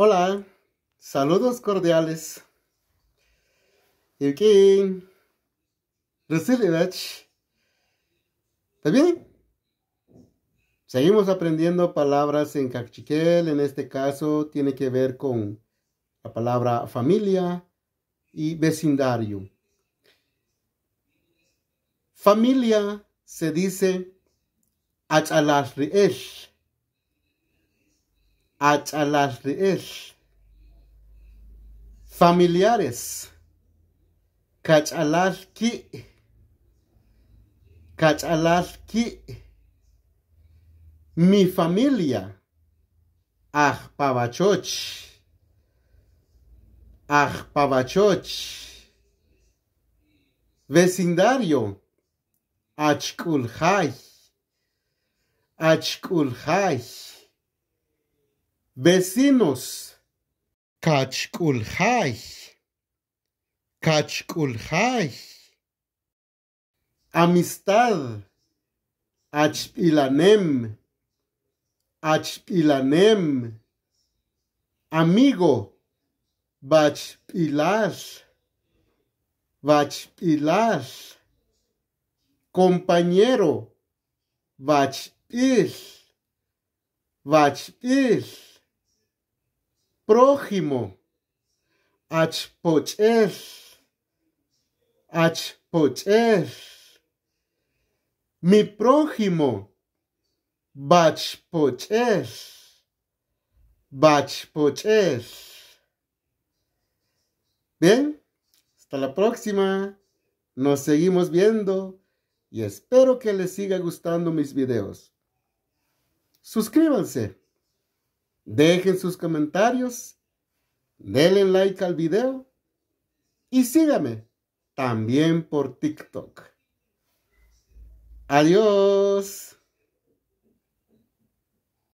Hola, saludos cordiales. Yuki, Rusilidach. ¿Está bien? Seguimos aprendiendo palabras en cachiquel. En este caso, tiene que ver con la palabra familia y vecindario. Familia se dice ¡Achalashri'esh! A de él, familiares, cachalar ki, cachalar ki, mi familia, ajpabachoch, pavachoch, vecindario, achkulhai, achkulhai, vecinos. Kachkulhaj. Kachkulhaj. Amistad. Achpilanem. Achpilanem. Amigo. Bachpilash. Bachpilash. Compañero. Bachpis Bachpis prójimo. H. poches, Mi prójimo. bach Bachpoches. Bien, hasta la próxima. Nos seguimos viendo y espero que les siga gustando mis videos. Suscríbanse. Dejen sus comentarios, denle like al video y síganme también por TikTok. Adiós.